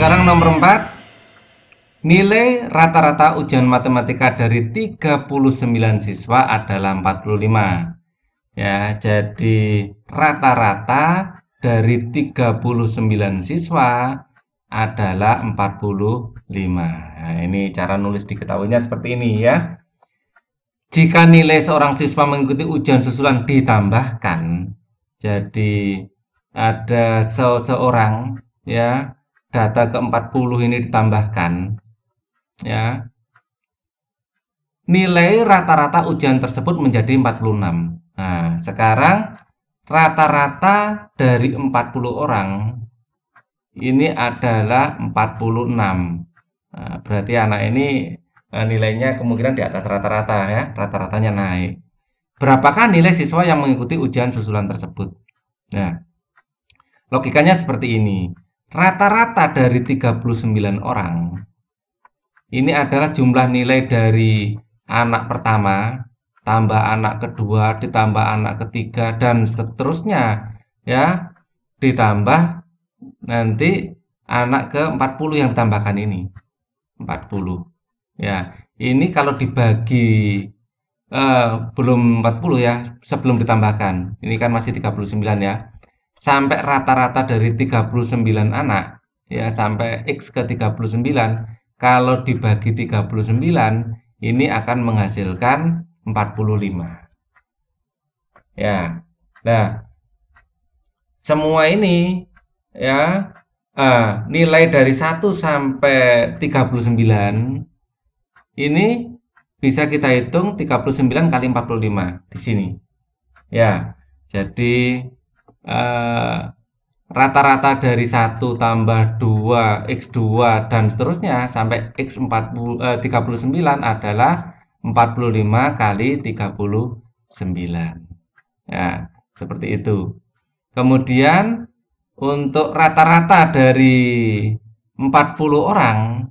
Sekarang nomor 4. Nilai rata-rata ujian matematika dari 39 siswa adalah 45. Ya, jadi rata-rata dari 39 siswa adalah 45. Nah, ini cara nulis diketahuinya seperti ini ya. Jika nilai seorang siswa mengikuti ujian susulan ditambahkan, jadi ada seseorang ya data ke-40 ini ditambahkan ya nilai rata-rata ujian tersebut menjadi 46 nah sekarang rata-rata dari 40 orang ini adalah 46 nah, berarti anak ini eh, nilainya kemungkinan di atas rata-rata ya rata-ratanya naik berapakah nilai siswa yang mengikuti ujian susulan tersebut nah logikanya seperti ini rata-rata dari 39 orang ini adalah jumlah nilai dari anak pertama tambah anak kedua ditambah anak ketiga dan seterusnya ya ditambah nanti anak ke 40 yang tambahkan ini 40 ya ini kalau dibagi eh, belum 40 ya sebelum ditambahkan ini kan masih 39 ya sampai rata-rata dari 39 anak ya sampai x ke 39 kalau dibagi 39 ini akan menghasilkan 45 ya nah semua ini ya eh, nilai dari 1 sampai 39 ini bisa kita hitung 39 kali 45 di sini ya jadi Eh, rata-rata uh, dari 1 tambah 2 X2 dan seterusnya sampai x 39 uh, eh, adalah 45 kali 39 ya seperti itu kemudian untuk rata-rata dari 40 orang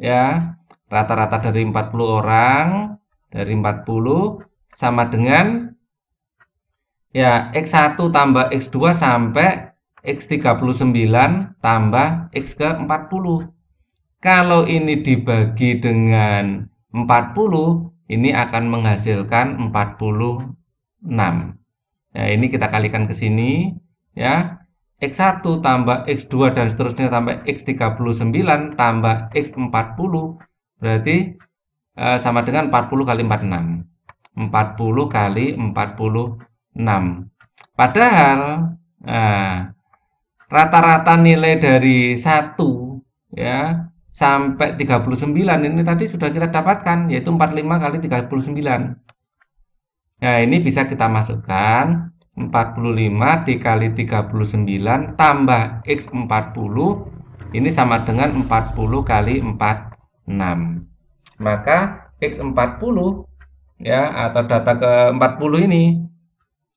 ya rata-rata dari 40 orang dari 40 sama dengan ya X1 tambah X2 sampai X39 tambah X ke 40. Kalau ini dibagi dengan 40, ini akan menghasilkan 46. Nah, ya, ini kita kalikan ke sini ya. X1 tambah X2 dan seterusnya tambah X39 tambah X40 berarti eh, sama dengan 40 kali 46. 40 kali 46. 6. Padahal eh, rata-rata nah, nilai dari 1 ya sampai 39 ini tadi sudah kita dapatkan yaitu 45 kali 39. Nah, ya, ini bisa kita masukkan 45 dikali 39 tambah X 40 ini sama dengan 40 kali 46. Maka X 40 ya atau data ke 40 ini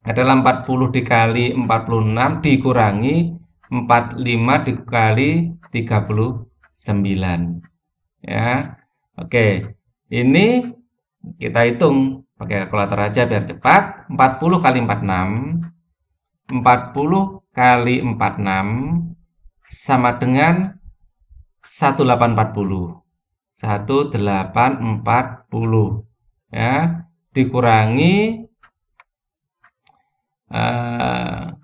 adalah 40 dikali 46 dikurangi 45 dikali 39 ya oke ini kita hitung pakai kalkulator aja biar cepat 40 kali 46 40 kali 46 sama dengan 1840 1840 ya dikurangi Ah.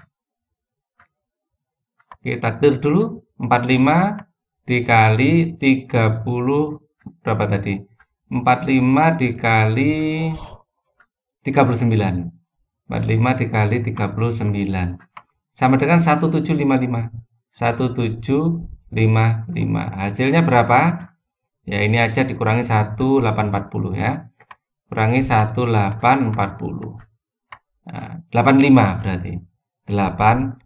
kita takdir dulu 45 dikali 30 berapa tadi 45 dikali 39 45 dikali 39 sama dengan 1755 1755 hasilnya berapa ya ini aja dikurangi 1840 ya kurangi 1840 85 nah, berarti 85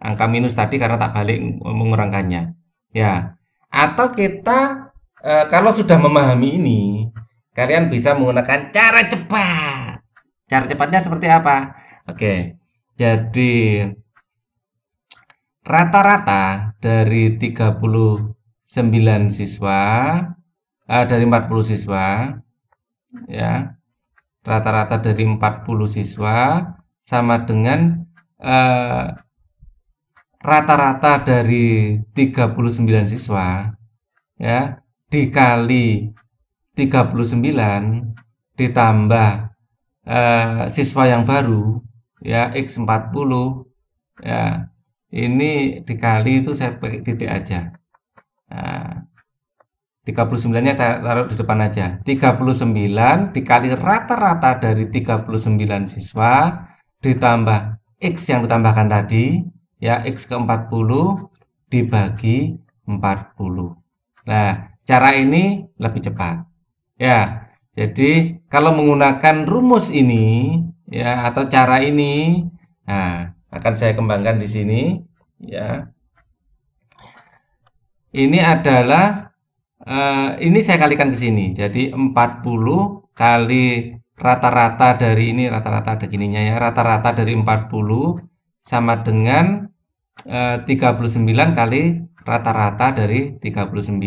angka minus tadi karena tak balik mengurangkannya ya atau kita e, kalau sudah memahami ini kalian bisa menggunakan cara cepat cara cepatnya seperti apa oke jadi rata-rata dari 39 siswa eh, dari 40 siswa ya rata-rata dari 40 siswa sama dengan eh, rata-rata eh, dari 39 siswa ya dikali 39 ditambah eh, siswa yang baru ya x 40 ya ini dikali itu saya pakai titik aja 39-nya taruh di depan aja. 39 dikali rata-rata dari 39 siswa ditambah X yang ditambahkan tadi, ya X ke 40 dibagi 40. Nah, cara ini lebih cepat. Ya, jadi kalau menggunakan rumus ini, ya atau cara ini, nah akan saya kembangkan di sini, ya. Ini adalah Uh, ini saya kalikan ke sini. Jadi 40 kali rata-rata dari ini rata-rata ada gininya ya. Rata-rata dari 40 sama dengan eh, uh, 39 kali rata-rata dari 39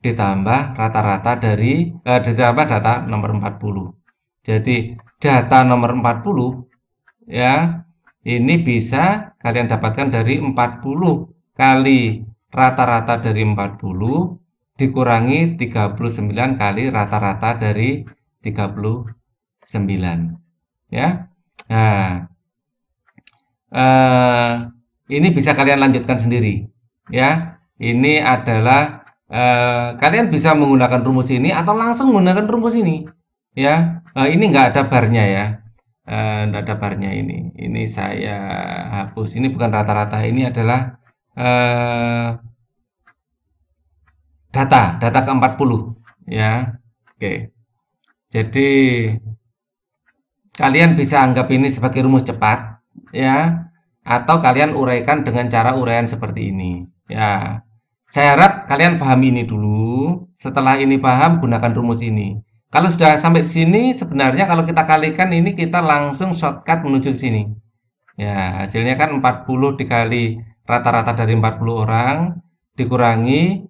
ditambah rata-rata dari uh, ditambah data nomor 40. Jadi data nomor 40 ya ini bisa kalian dapatkan dari 40 kali rata-rata dari 40 dikurangi 39 kali rata-rata dari 39. Ya. Nah, eh, ini bisa kalian lanjutkan sendiri. Ya, ini adalah eh, kalian bisa menggunakan rumus ini atau langsung menggunakan rumus ini. Ya, eh, ini enggak ada barnya ya. Eh, ada barnya ini. Ini saya hapus. Ini bukan rata-rata. Ini adalah eh, data, data ke-40 ya. Oke. Jadi kalian bisa anggap ini sebagai rumus cepat ya atau kalian uraikan dengan cara uraian seperti ini ya. Saya harap kalian paham ini dulu. Setelah ini paham gunakan rumus ini. Kalau sudah sampai sini sebenarnya kalau kita kalikan ini kita langsung shortcut menuju ke sini. Ya, hasilnya kan 40 dikali rata-rata dari 40 orang dikurangi